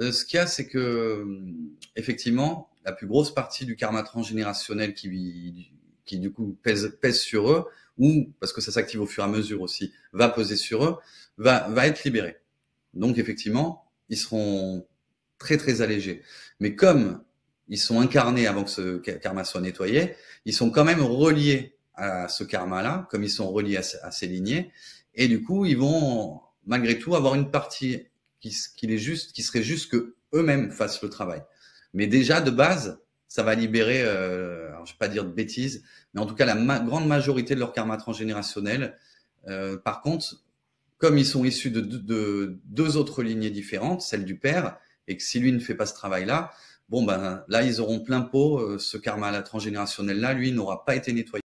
Euh, ce qu'il y a, c'est que euh, effectivement, la plus grosse partie du karma transgénérationnel qui, qui du coup pèse, pèse sur eux, ou parce que ça s'active au fur et à mesure aussi, va peser sur eux, va, va être libéré. Donc effectivement, ils seront très très allégés. Mais comme ils sont incarnés avant que ce karma soit nettoyé, ils sont quand même reliés à ce karma-là, comme ils sont reliés à ces lignées, et du coup, ils vont malgré tout avoir une partie qu'il est juste, qui serait juste que eux-mêmes fassent le travail. Mais déjà de base, ça va libérer, euh, ne je vais pas dire de bêtises, mais en tout cas la grande majorité de leur karma transgénérationnel. Euh, par contre, comme ils sont issus de, deux autres lignées différentes, celle du père, et que si lui ne fait pas ce travail-là, bon ben là ils auront plein pot euh, ce karma transgénérationnel là, lui n'aura pas été nettoyé.